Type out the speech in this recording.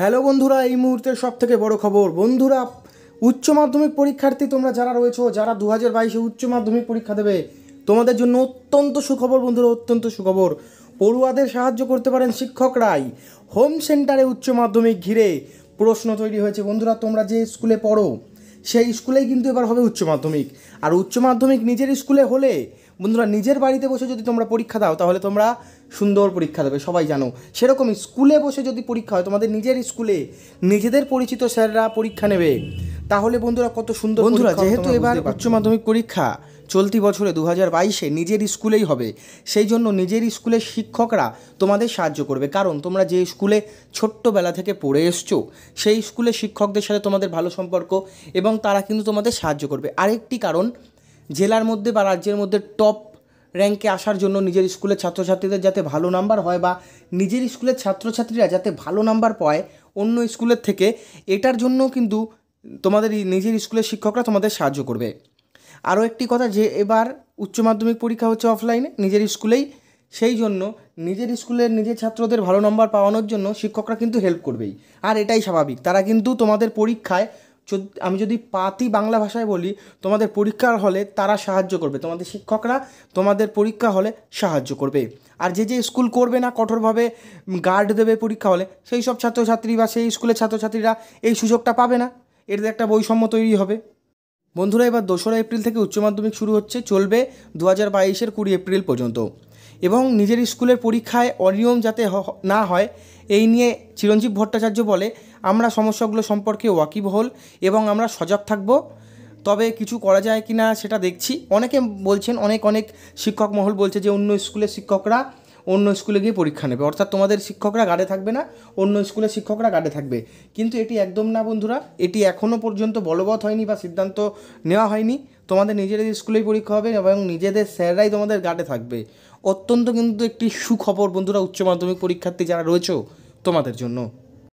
hello বন্ধুরা এই মুহূর্তে সব থেকে বড় খবর বন্ধুরা উচ্চ মাধ্যমিক পরীক্ষার্থী তোমরা যারা রয়েছো যারা দু হাজার বাইশে উচ্চ মাধ্যমিক পরীক্ষা দেবে তোমাদের জন্য অত্যন্ত সুখবর বন্ধুরা অত্যন্ত সুখবর পড়ুয়াদের সাহায্য করতে পারেন শিক্ষকরাই হোম সেন্টারে উচ্চ মাধ্যমিক ঘিরে প্রশ্ন তৈরি হয়েছে বন্ধুরা তোমরা যে স্কুলে পড়ো সেই স্কুলেই কিন্তু এবার হবে উচ্চ মাধ্যমিক আর উচ্চ মাধ্যমিক নিজের স্কুলে হলে বন্ধুরা নিজের বাড়িতে বসে যদি তোমরা পরীক্ষা দাও তাহলে তোমরা সুন্দর পরীক্ষা দেবে সবাই জানো সেরকমই স্কুলে বসে যদি পরীক্ষা হয় তোমাদের নিজের স্কুলে নিজেদের পরিচিত স্যাররা পরীক্ষা নেবে তাহলে বন্ধুরা কত সুন্দর বন্ধুরা যেহেতু এবার উচ্চ মাধ্যমিক পরীক্ষা চলতি বছরে দু হাজার বাইশে নিজের স্কুলেই হবে সেই জন্য নিজের স্কুলের শিক্ষকরা তোমাদের সাহায্য করবে কারণ তোমরা যে স্কুলে ছোট্টবেলা থেকে পড়ে এসছো সেই স্কুলের শিক্ষকদের সাথে তোমাদের ভালো সম্পর্ক এবং তারা কিন্তু তোমাদের সাহায্য করবে আরেকটি কারণ জেলার মধ্যে বা রাজ্যের মধ্যে টপ র্যাঙ্কে আসার জন্য নিজের স্কুলের ছাত্রছাত্রীদের যাতে ভালো নাম্বার হয় বা নিজের স্কুলের ছাত্রছাত্রীরা যাতে ভালো নাম্বার পায় অন্য স্কুলের থেকে এটার জন্য কিন্তু তোমাদের নিজের স্কুলের শিক্ষকরা তোমাদের সাহায্য করবে আরও একটি কথা যে এবার উচ্চ মাধ্যমিক পরীক্ষা হচ্ছে অফলাইনে নিজের স্কুলেই সেই জন্য নিজের স্কুলের নিজের ছাত্রদের ভালো নম্বর পাওয়ানোর জন্য শিক্ষকরা কিন্তু হেল্প করবেই আর এটাই স্বাভাবিক তারা কিন্তু তোমাদের পরীক্ষায় আমি যদি পাতি বাংলা ভাষায় বলি তোমাদের পরীক্ষার হলে তারা সাহায্য করবে তোমাদের শিক্ষকরা তোমাদের পরীক্ষা হলে সাহায্য করবে আর যে যে স্কুল করবে না কঠোরভাবে গার্ড দেবে পরীক্ষা হলে সেই সব ছাত্রছাত্রী বা সেই স্কুলের ছাত্রছাত্রীরা এই সুযোগটা পাবে না এটাতে একটা বৈষম্য তৈরি হবে বন্ধুরা এবার দোসরা এপ্রিল থেকে উচ্চ মাধ্যমিক শুরু হচ্ছে চলবে দু হাজার বাইশের কুড়ি এপ্রিল পর্যন্ত এবং নিজের স্কুলের পরীক্ষায় অনিয়ম যাতে না হয় এই নিয়ে চিরঞ্জীব ভট্টাচার্য বলে আমরা সমস্যাগুলো সম্পর্কে ওয়াকিবহল এবং আমরা সজাগ থাকব তবে কিছু করা যায় কি না সেটা দেখছি অনেকে বলছেন অনেক অনেক শিক্ষক মহল বলছে যে অন্য স্কুলের শিক্ষকরা অন্য স্কুলে গিয়ে পরীক্ষা নেবে অর্থাৎ তোমাদের শিক্ষকরা গার্ডে থাকবে না অন্য স্কুলে শিক্ষকরা গার্ডে থাকবে কিন্তু এটি একদম না বন্ধুরা এটি এখনও পর্যন্ত বলবৎ হয়নি বা সিদ্ধান্ত নেওয়া হয়নি তোমাদের নিজেদের স্কুলেই পরীক্ষা হবে এবং নিজেদের স্যাররাই তোমাদের গার্ডে থাকবে অত্যন্ত কিন্তু একটি সুখবর বন্ধুরা উচ্চ মাধ্যমিক পরীক্ষার্থী যারা রয়েছে তোমাদের জন্য